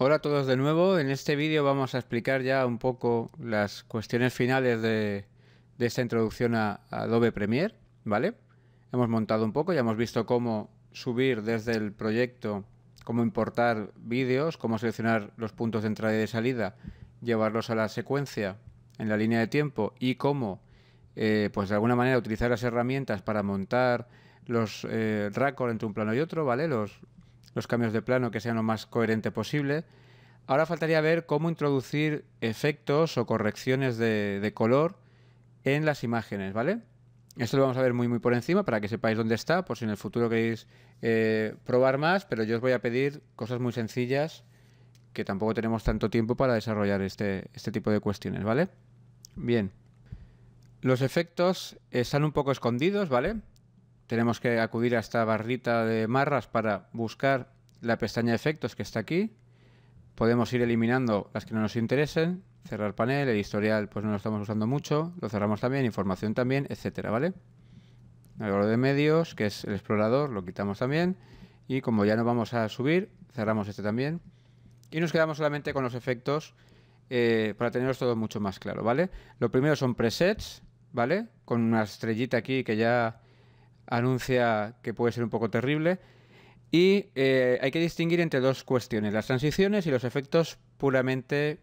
Hola a todos de nuevo, en este vídeo vamos a explicar ya un poco las cuestiones finales de, de esta introducción a, Adobe Premiere, ¿vale? Hemos montado un poco, ya hemos visto cómo subir desde el proyecto cómo importar vídeos, cómo seleccionar los puntos de entrada y de salida, llevarlos a la secuencia en la línea de tiempo y cómo, eh, pues de alguna manera, utilizar las herramientas para montar los eh, entre un plano y otro, ¿vale? Los, los cambios de plano que sean lo más coherente posible. Ahora faltaría ver cómo introducir efectos o correcciones de, de color en las imágenes, ¿vale? Esto lo vamos a ver muy, muy por encima para que sepáis dónde está, por si en el futuro queréis eh, probar más, pero yo os voy a pedir cosas muy sencillas que tampoco tenemos tanto tiempo para desarrollar este, este tipo de cuestiones, ¿vale? Bien. Los efectos están un poco escondidos, ¿vale? Tenemos que acudir a esta barrita de marras para buscar la pestaña de efectos que está aquí. Podemos ir eliminando las que no nos interesen cerrar panel, el historial pues no lo estamos usando mucho, lo cerramos también, información también, etcétera, ¿vale? valor de medios, que es el explorador, lo quitamos también y como ya no vamos a subir, cerramos este también y nos quedamos solamente con los efectos eh, para tenerlos todo mucho más claro, ¿vale? Lo primero son presets, ¿vale? Con una estrellita aquí que ya anuncia que puede ser un poco terrible. Y eh, hay que distinguir entre dos cuestiones, las transiciones y los efectos puramente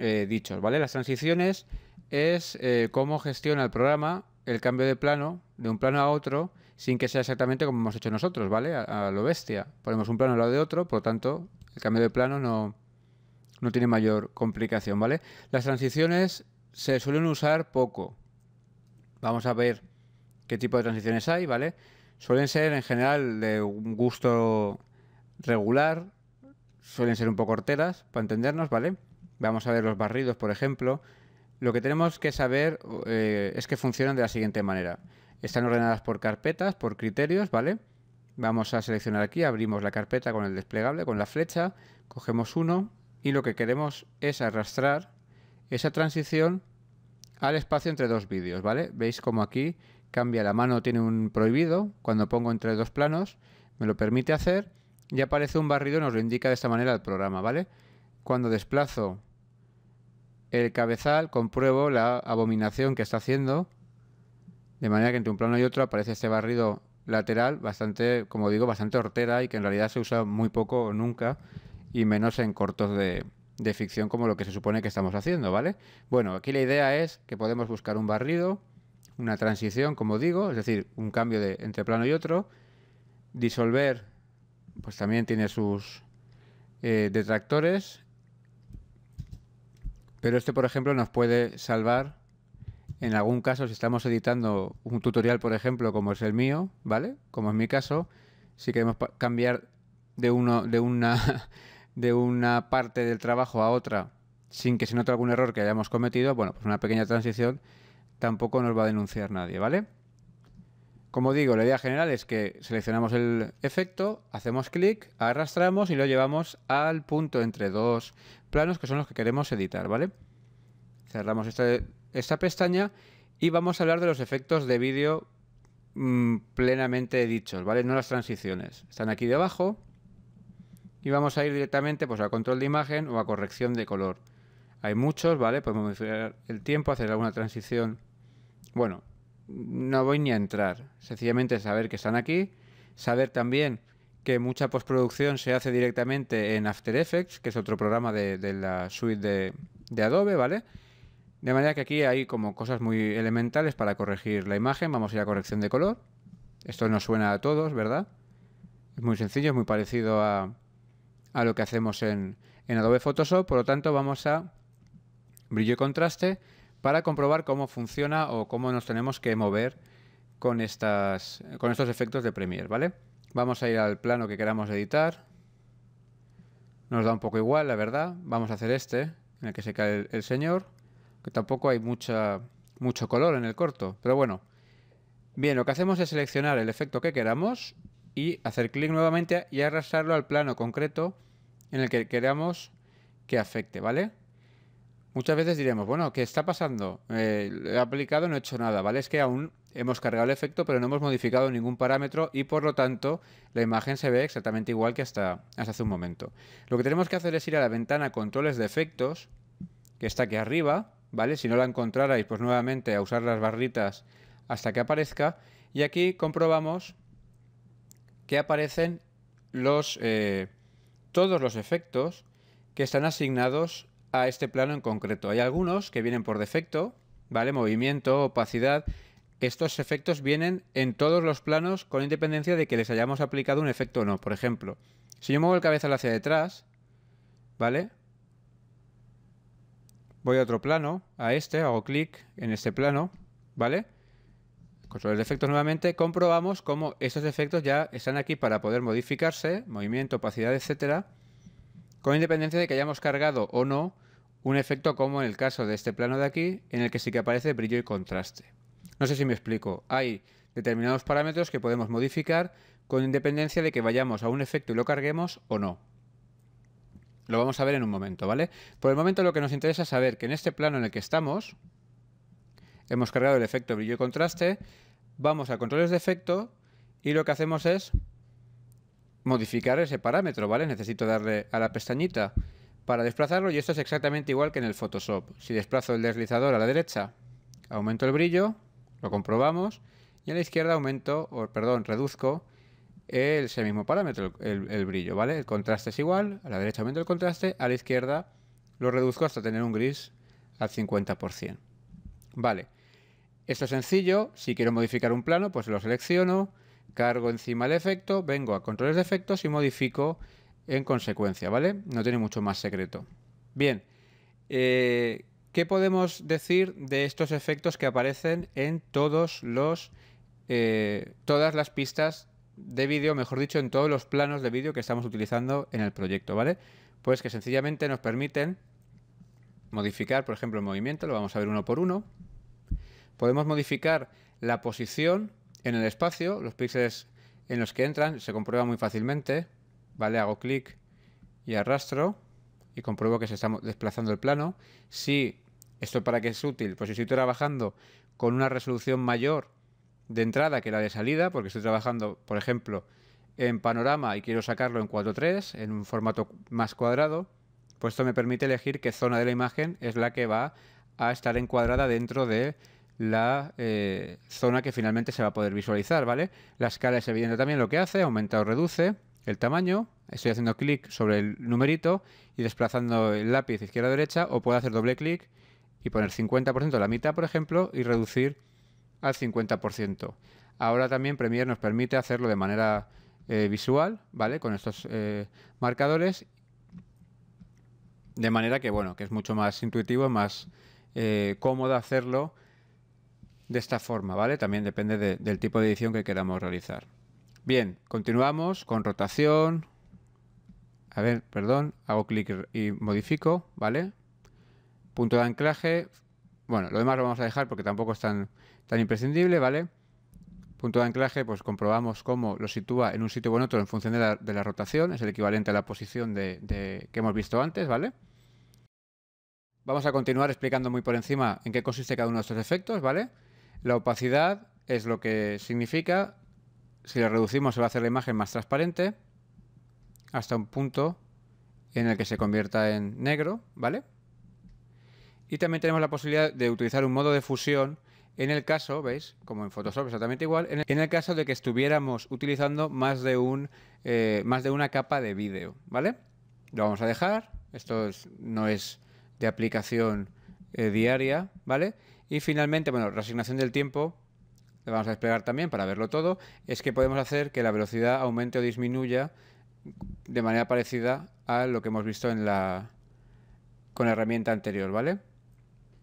eh, dichos, ¿vale? Las transiciones es eh, cómo gestiona el programa el cambio de plano de un plano a otro sin que sea exactamente como hemos hecho nosotros, ¿vale? A, lo bestia. Ponemos un plano al lado de otro, por lo tanto, el cambio de plano no, no tiene mayor complicación, ¿vale? Las transiciones se suelen usar poco. Vamos a ver qué tipo de transiciones hay, ¿vale? Suelen ser en general de un gusto regular, suelen ser un poco horteras, para entendernos, ¿vale? vamos a ver los barridos, por ejemplo, lo que tenemos que saber eh, es que funcionan de la siguiente manera. Están ordenadas por carpetas, por criterios, ¿vale? Vamos a seleccionar aquí, abrimos la carpeta con el desplegable, con la flecha, cogemos uno y lo que queremos es arrastrar esa transición al espacio entre dos vídeos, ¿vale? Veis como aquí cambia la mano, tiene un prohibido, cuando pongo entre dos planos, me lo permite hacer y aparece un barrido, nos lo indica de esta manera el programa, ¿vale? Cuando desplazo el cabezal, compruebo la abominación que está haciendo, de manera que entre un plano y otro aparece este barrido lateral, bastante, como digo, bastante hortera y que en realidad se usa muy poco o nunca, y menos en cortos de, ficción como lo que se supone que estamos haciendo, ¿vale? Bueno, aquí la idea es que podemos buscar un barrido, una transición, como digo, es decir, un cambio de, entre plano y otro, disolver, pues también tiene sus eh, detractores, pero este, por ejemplo, nos puede salvar en algún caso, si estamos editando un tutorial, por ejemplo, como es el mío, ¿vale? Como es mi caso, si queremos cambiar de, uno, de, una, de una parte del trabajo a otra sin que se note algún error que hayamos cometido, bueno, pues una pequeña transición tampoco nos va a denunciar nadie, ¿vale? Como digo, la idea general es que seleccionamos el efecto, hacemos clic, arrastramos y lo llevamos al punto entre dos planos que son los que queremos editar, ¿vale? Cerramos esta, esta pestaña y vamos a hablar de los efectos de vídeo mm, plenamente dichos, ¿vale? No las transiciones. Están aquí debajo y vamos a ir directamente pues, a control de imagen o a corrección de color. Hay muchos, ¿vale? Podemos modificar el tiempo, hacer alguna transición. Bueno, no voy ni a entrar. Sencillamente saber que están aquí. Saber también que mucha postproducción se hace directamente en After Effects, que es otro programa de, la suite de, Adobe, ¿vale? De manera que aquí hay como cosas muy elementales para corregir la imagen. Vamos a ir a corrección de color. Esto nos suena a todos, ¿verdad? Es muy sencillo, es muy parecido a, lo que hacemos en, Adobe Photoshop. Por lo tanto, vamos a brillo y contraste para comprobar cómo funciona o cómo nos tenemos que mover con, estas, con estos efectos de Premiere, ¿vale? Vamos a ir al plano que queramos editar. Nos da un poco igual, la verdad. Vamos a hacer este, en el que se cae el, señor. Que tampoco hay mucha, mucho color en el corto, pero bueno. Bien, lo que hacemos es seleccionar el efecto que queramos y hacer clic nuevamente y arrastrarlo al plano concreto en el que queramos que afecte, ¿vale? Muchas veces diremos, bueno, ¿qué está pasando? Eh, he aplicado, no he hecho nada, ¿vale? Es que aún hemos cargado el efecto, pero no hemos modificado ningún parámetro y por lo tanto la imagen se ve exactamente igual que hasta, hace un momento. Lo que tenemos que hacer es ir a la ventana controles de efectos, que está aquí arriba, ¿vale? Si no la encontrarais, pues nuevamente a usar las barritas hasta que aparezca. Y aquí comprobamos que aparecen los, eh, todos los efectos que están asignados a este plano en concreto. Hay algunos que vienen por defecto, ¿vale? Movimiento, opacidad, estos efectos vienen en todos los planos con independencia de que les hayamos aplicado un efecto o no. Por ejemplo, si yo muevo el cabeza hacia detrás, ¿vale? Voy a otro plano, a este, hago clic en este plano, ¿vale? Controles de efectos nuevamente, comprobamos cómo estos efectos ya están aquí para poder modificarse, movimiento, opacidad, etcétera, con independencia de que hayamos cargado o no un efecto como en el caso de este plano de aquí, en el que sí que aparece brillo y contraste. No sé si me explico. Hay determinados parámetros que podemos modificar con independencia de que vayamos a un efecto y lo carguemos o no. Lo vamos a ver en un momento, ¿vale? Por el momento lo que nos interesa es saber que en este plano en el que estamos, hemos cargado el efecto brillo y contraste, vamos a controles de efecto y lo que hacemos es modificar ese parámetro, ¿vale? Necesito darle a la pestañita para desplazarlo y esto es exactamente igual que en el Photoshop. Si desplazo el deslizador a la derecha, aumento el brillo, lo comprobamos y a la izquierda aumento, o, perdón, reduzco ese mismo parámetro, el, brillo, ¿vale? El contraste es igual, a la derecha aumento el contraste, a la izquierda lo reduzco hasta tener un gris al 50%. Vale, esto es sencillo, si quiero modificar un plano, pues lo selecciono, cargo encima el efecto, vengo a controles de efectos y modifico en consecuencia, ¿vale? No tiene mucho más secreto. Bien, eh, ¿qué podemos decir de estos efectos que aparecen en todos los, eh, todas las pistas de vídeo, mejor dicho, en todos los planos de vídeo que estamos utilizando en el proyecto, ¿vale? Pues que sencillamente nos permiten modificar, por ejemplo, el movimiento, lo vamos a ver uno por uno. Podemos modificar la posición en el espacio, los píxeles en los que entran, se comprueba muy fácilmente, ¿vale? Hago clic y arrastro y compruebo que se está desplazando el plano. Si ¿Esto para qué es útil? Pues si estoy trabajando con una resolución mayor de entrada que la de salida, porque estoy trabajando, por ejemplo, en panorama y quiero sacarlo en 4.3, en un formato más cuadrado, pues esto me permite elegir qué zona de la imagen es la que va a estar encuadrada dentro de la eh, zona que finalmente se va a poder visualizar, ¿vale? La escala es evidente también lo que hace, aumenta o reduce el tamaño, estoy haciendo clic sobre el numerito y desplazando el lápiz izquierda-derecha o o puedo hacer doble clic y poner 50% la mitad, por ejemplo, y reducir al 50%. Ahora también Premiere nos permite hacerlo de manera eh, visual, ¿vale? Con estos eh, marcadores. De manera que, bueno, que es mucho más intuitivo, más eh, cómodo hacerlo de esta forma, ¿vale? También depende del tipo de edición que queramos realizar. Bien, continuamos con rotación. A ver, perdón, hago clic y modifico, ¿vale? punto de anclaje, bueno, lo demás lo vamos a dejar porque tampoco es tan, tan imprescindible, ¿vale? Punto de anclaje, pues comprobamos cómo lo sitúa en un sitio o en otro en función de la, rotación, es el equivalente a la posición de, que hemos visto antes, ¿vale? Vamos a continuar explicando muy por encima en qué consiste cada uno de estos efectos, ¿vale? La opacidad es lo que significa, si la reducimos se va a hacer la imagen más transparente hasta un punto en el que se convierta en negro, ¿vale? Y también tenemos la posibilidad de utilizar un modo de fusión en el caso, ¿veis? Como en Photoshop exactamente igual, en el, caso de que estuviéramos utilizando más de, un, eh, más de una capa de vídeo, ¿vale? Lo vamos a dejar, esto no es de aplicación eh, diaria, ¿vale? Y finalmente, bueno, resignación del tiempo, le vamos a desplegar también para verlo todo, es que podemos hacer que la velocidad aumente o disminuya de manera parecida a lo que hemos visto en la, con la herramienta anterior, ¿vale?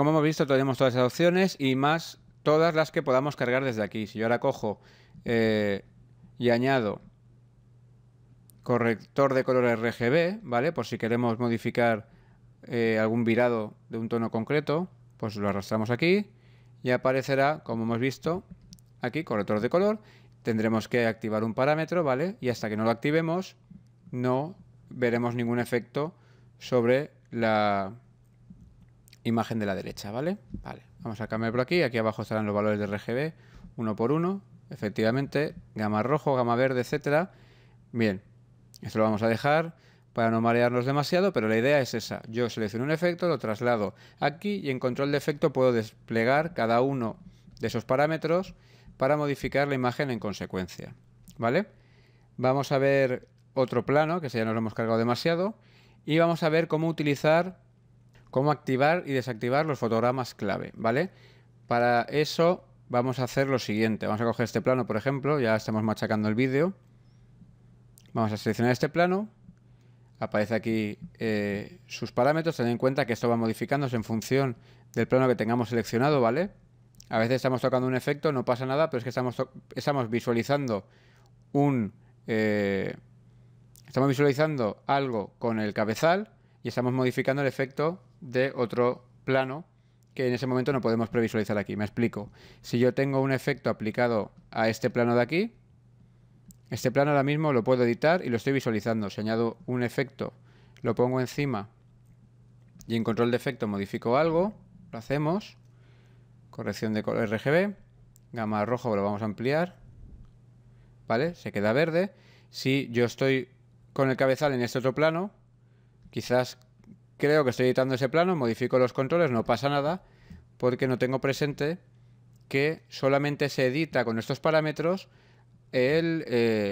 Como hemos visto, tenemos todas esas opciones y más todas las que podamos cargar desde aquí. Si yo ahora cojo eh, y añado corrector de color RGB, ¿vale? Por si queremos modificar eh, algún virado de un tono concreto, pues lo arrastramos aquí y aparecerá, como hemos visto, aquí corrector de color. Tendremos que activar un parámetro, ¿vale? Y hasta que no lo activemos, no veremos ningún efecto sobre la, imagen de la derecha, ¿vale? Vale, vamos a cambiar aquí, aquí abajo estarán los valores de RGB, uno por uno, efectivamente, gama rojo, gama verde, etcétera. Bien, esto lo vamos a dejar para no marearnos demasiado, pero la idea es esa. Yo selecciono un efecto, lo traslado aquí y en control de efecto puedo desplegar cada uno de esos parámetros para modificar la imagen en consecuencia, ¿vale? Vamos a ver otro plano, que si ya nos lo hemos cargado demasiado, y vamos a ver cómo utilizar cómo activar y desactivar los fotogramas clave, ¿vale? Para eso vamos a hacer lo siguiente. Vamos a coger este plano, por ejemplo, ya estamos machacando el vídeo. Vamos a seleccionar este plano. Aparece aquí eh, sus parámetros. Ten en cuenta que esto va modificándose en función del plano que tengamos seleccionado, ¿vale? A veces estamos tocando un efecto, no pasa nada, pero es que estamos, estamos visualizando un... Eh, estamos visualizando algo con el cabezal y estamos modificando el efecto de otro plano que en ese momento no podemos previsualizar aquí. Me explico. Si yo tengo un efecto aplicado a este plano de aquí, este plano ahora mismo lo puedo editar y lo estoy visualizando. Si añado un efecto, lo pongo encima y en control de efecto modifico algo, lo hacemos, corrección de color RGB, gama rojo lo vamos a ampliar, ¿vale? Se queda verde. Si yo estoy con el cabezal en este otro plano, Quizás creo que estoy editando ese plano, modifico los controles, no pasa nada, porque no tengo presente que solamente se edita con estos parámetros eh,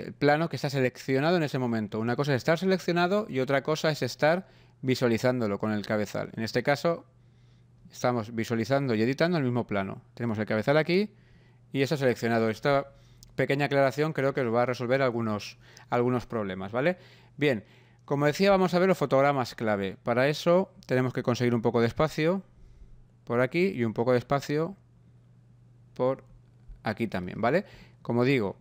el plano que está seleccionado en ese momento. Una cosa es estar seleccionado y otra cosa es estar visualizándolo con el cabezal. En este caso, estamos visualizando y editando el mismo plano. Tenemos el cabezal aquí y está seleccionado. Esta pequeña aclaración creo que os va a resolver algunos, algunos problemas, ¿vale? Bien, como decía, vamos a ver los fotogramas clave. Para eso tenemos que conseguir un poco de espacio por aquí y un poco de espacio por aquí también, ¿vale? Como digo,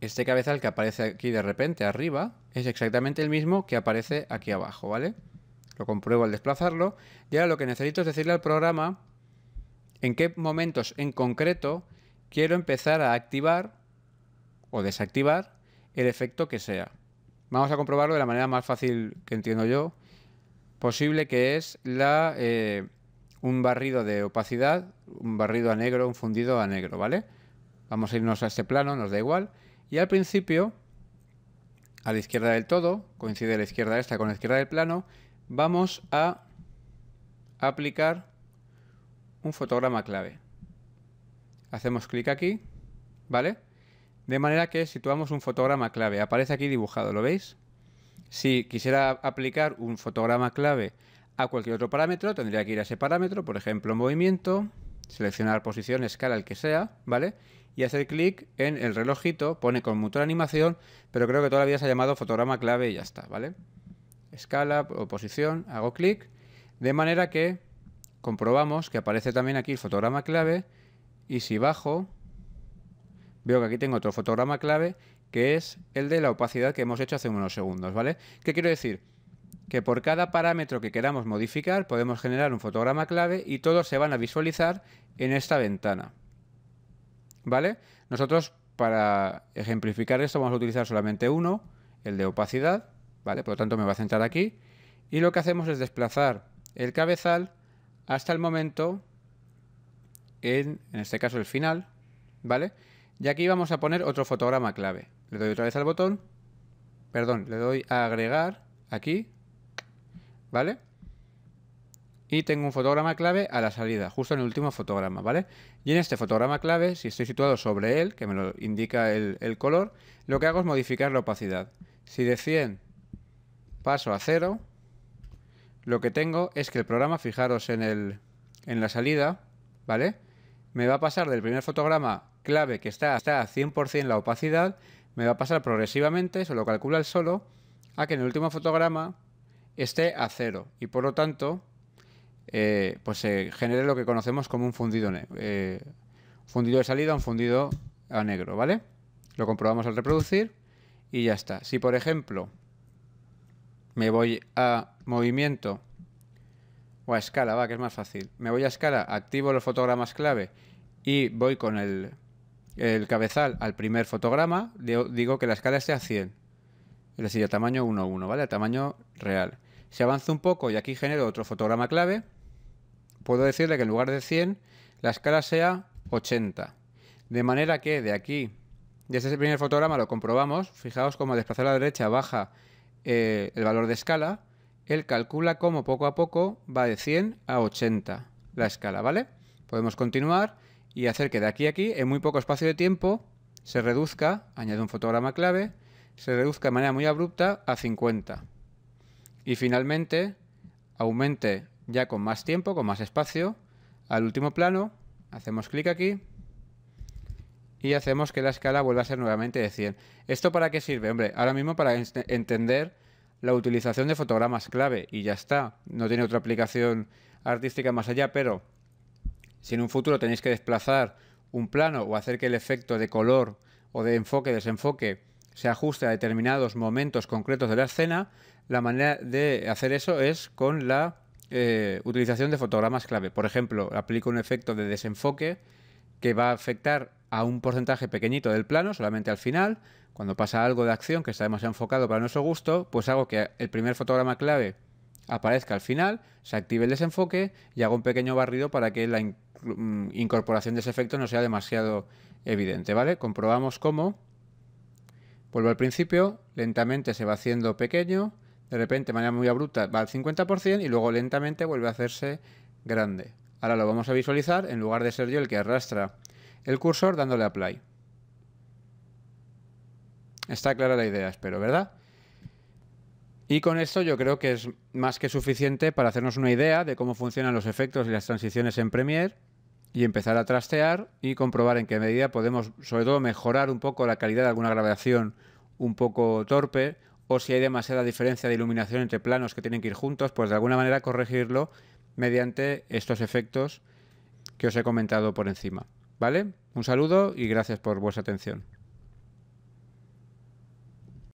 este cabezal que aparece aquí de repente arriba es exactamente el mismo que aparece aquí abajo, ¿vale? Lo compruebo al desplazarlo. Y ahora lo que necesito es decirle al programa en qué momentos en concreto quiero empezar a activar o desactivar el efecto que sea. Vamos a comprobarlo de la manera más fácil que entiendo yo posible, que es la, eh, un barrido de opacidad, un barrido a negro, un fundido a negro, ¿vale? Vamos a irnos a este plano, nos da igual. Y al principio, a la izquierda del todo, coincide la izquierda esta con la izquierda del plano, vamos a aplicar un fotograma clave. Hacemos clic aquí, ¿vale? De manera que situamos un fotograma clave. Aparece aquí dibujado, ¿lo veis? Si quisiera aplicar un fotograma clave a cualquier otro parámetro, tendría que ir a ese parámetro, por ejemplo, movimiento, seleccionar posición, escala, el que sea, ¿vale? Y hacer clic en el relojito, pone conmutor animación, pero creo que todavía se ha llamado fotograma clave y ya está, ¿vale? Escala o posición, hago clic, de manera que comprobamos que aparece también aquí el fotograma clave y si bajo, veo que aquí tengo otro fotograma clave que es el de la opacidad que hemos hecho hace unos segundos, ¿vale? ¿Qué quiero decir? Que por cada parámetro que queramos modificar podemos generar un fotograma clave y todos se van a visualizar en esta ventana, ¿vale? Nosotros para ejemplificar esto vamos a utilizar solamente uno, el de opacidad, ¿vale? Por lo tanto me va a centrar aquí y lo que hacemos es desplazar el cabezal hasta el momento en, en este caso el final, ¿vale? Y aquí vamos a poner otro fotograma clave. Le doy otra vez al botón. Perdón, le doy a agregar aquí. ¿Vale? Y tengo un fotograma clave a la salida, justo en el último fotograma, ¿vale? Y en este fotograma clave, si estoy situado sobre él, que me lo indica el, color, lo que hago es modificar la opacidad. Si de 100 paso a 0, lo que tengo es que el programa, fijaros en, el, en la salida, ¿vale? Me va a pasar del primer fotograma clave que está, hasta 100% la opacidad, me va a pasar progresivamente, eso lo calcula el solo, a que en el último fotograma esté a cero y por lo tanto eh, pues se genere lo que conocemos como un fundido, eh, fundido de salida, un fundido a negro, ¿vale? Lo comprobamos al reproducir y ya está. Si por ejemplo me voy a movimiento o a escala, va, que es más fácil, me voy a escala, activo los fotogramas clave y voy con el el cabezal al primer fotograma, digo que la escala sea 100. Es decir, tamaño 1 1, ¿vale? tamaño real. Si avanzo un poco y aquí genero otro fotograma clave, puedo decirle que en lugar de 100, la escala sea 80. De manera que de aquí, desde ese primer fotograma lo comprobamos, fijaos cómo al desplazar a la derecha baja eh, el valor de escala, él calcula cómo poco a poco va de 100 a 80 la escala, ¿vale? Podemos continuar y hacer que de aquí a aquí, en muy poco espacio de tiempo, se reduzca, añade un fotograma clave, se reduzca de manera muy abrupta a 50. Y finalmente, aumente ya con más tiempo, con más espacio, al último plano, hacemos clic aquí y hacemos que la escala vuelva a ser nuevamente de 100. ¿Esto para qué sirve? Hombre, ahora mismo para entender la utilización de fotogramas clave y ya está. No tiene otra aplicación artística más allá, pero si en un futuro tenéis que desplazar un plano o hacer que el efecto de color o de enfoque-desenfoque se ajuste a determinados momentos concretos de la escena, la manera de hacer eso es con la eh, utilización de fotogramas clave. Por ejemplo, aplico un efecto de desenfoque que va a afectar a un porcentaje pequeñito del plano, solamente al final. Cuando pasa algo de acción que está demasiado enfocado para nuestro gusto, pues hago que el primer fotograma clave aparezca al final, se active el desenfoque y haga un pequeño barrido para que la mm, incorporación de ese efecto no sea demasiado evidente, ¿vale? Comprobamos cómo. Vuelvo al principio, lentamente se va haciendo pequeño, de repente de manera muy abrupta va al 50% y luego lentamente vuelve a hacerse grande. Ahora lo vamos a visualizar en lugar de ser yo el que arrastra el cursor dándole Apply. Está clara la idea, espero, ¿verdad? Y con esto yo creo que es más que suficiente para hacernos una idea de cómo funcionan los efectos y las transiciones en Premiere y empezar a trastear y comprobar en qué medida podemos, sobre todo, mejorar un poco la calidad de alguna grabación un poco torpe o si hay demasiada diferencia de iluminación entre planos que tienen que ir juntos, pues de alguna manera corregirlo mediante estos efectos que os he comentado por encima. ¿Vale? Un saludo y gracias por vuestra atención.